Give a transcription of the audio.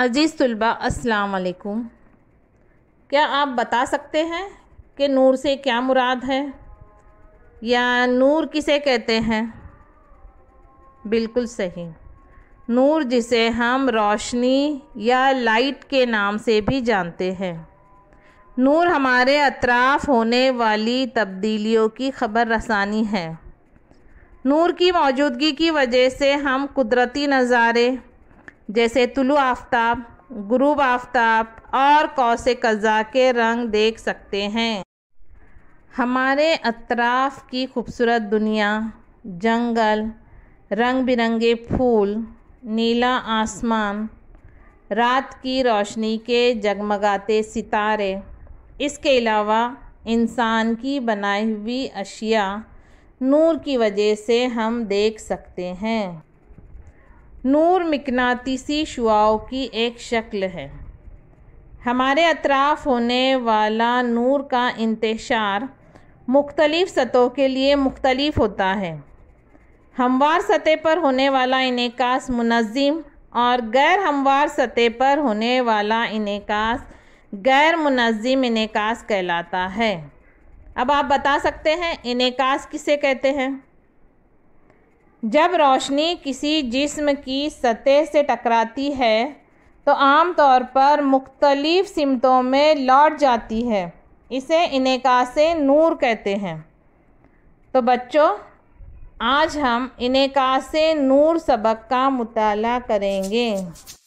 अजीज़ तलबा अस्सलाम वालेकुम क्या आप बता सकते हैं कि नूर से क्या मुराद है या नूर किसे कहते हैं बिल्कुल सही नूर जिसे हम रोशनी या लाइट के नाम से भी जानते हैं नूर हमारे अतराफ़ होने वाली तब्दीलियों की खबर रसानी है नूर की मौजूदगी की वजह से हम कुदरती नज़ारे जैसे तुलु आफ्ताब गुरूब आफ्ताब और कौसे कज़ा के रंग देख सकते हैं हमारे अतराफ़ की खूबसूरत दुनिया जंगल रंग बिरंगे फूल नीला आसमान रात की रोशनी के जगमगाते सितारे इसके अलावा इंसान की बनाई हुई अशिया नूर की वजह से हम देख सकते हैं नूर मिकनातीसी शुआओं की एक शक्ल है हमारे अतराफ़ होने वाला नूर का इंतशार मुख्तलिफ़ सतहों के लिए मुख्तलिफ होता है हमवार सतह पर होने वाला इनकास मुनज़म और गैर हमवार सतह पर होने वाला इनकास गैर मुनज़म इनकास कहलाता है अब आप बता सकते हैं इनकास किसे कहते हैं जब रोशनी किसी जिस्म की सतह से टकराती है तो आम तौर पर मुख्तलिफ़ सिमतों में लौट जाती है इसे इनकास नूर कहते हैं तो बच्चों आज हम इनकास नूर सबक का मुताला करेंगे